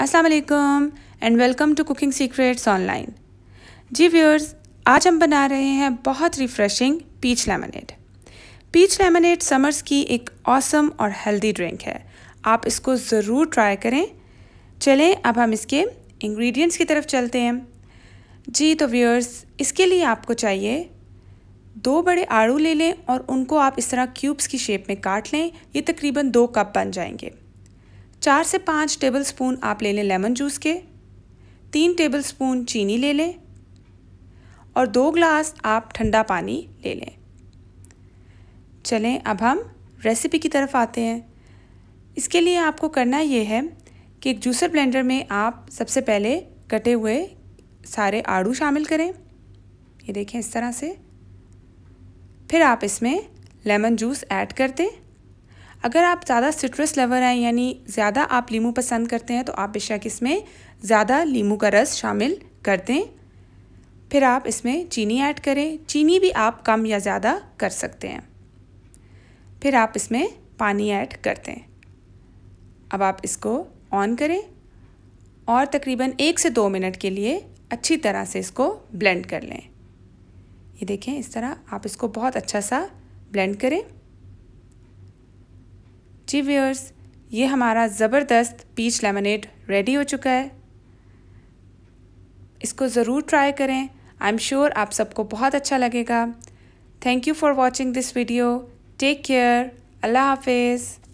अस्सलाम and welcome to cooking secrets online जी viewers आज हम बना रहे हैं बहुत refreshing peach lemonade peach lemonade summers की एक औसम और हेल्दी ड्रिंक है आप इसको ज़रूर ट्राई करें चलें अब हम इसके इंग्रेडिएंट्स की तरफ चलते हैं जी तो व्यूअर्स इसके लिए आपको चाहिए दो बड़े आड़ू ले लें और उनको आप इस तरह क्यूब्स की शेप में काट लें ये तकरीबन दो कप बन जाएंगे चार से पाँच टेबल स्पून आप ले लें लेमन जूस के तीन टेबल स्पून चीनी ले लें और दो ग्लास आप ठंडा पानी ले लें चलें अब हम रेसिपी की तरफ आते हैं इसके लिए आपको करना ये है कि एक जूसर ब्लेंडर में आप सबसे पहले कटे हुए सारे आड़ू शामिल करें ये देखें इस तरह से फिर आप इसमें लेमन जूस ऐड कर दें अगर आप ज़्यादा सिट्रस लवर हैं यानी ज़्यादा आप लीमू पसंद करते हैं तो आप बेशक इसमें ज़्यादा लीमू का रस शामिल कर दें फिर आप इसमें चीनी ऐड करें चीनी भी आप कम या ज़्यादा कर सकते हैं फिर आप इसमें पानी ऐड कर दें अब आप इसको ऑन करें और तकरीबन एक से दो मिनट के लिए अच्छी तरह से इसको ब्लेंड कर लें ये देखें इस तरह आप इसको बहुत अच्छा सा ब्लेंड करें जी व्यूअर्स ये हमारा ज़बरदस्त पीच लेमनेड रेडी हो चुका है इसको ज़रूर ट्राई करें आई एम श्योर आप सबको बहुत अच्छा लगेगा thank you for watching this video take care अल्लाह हाफिज़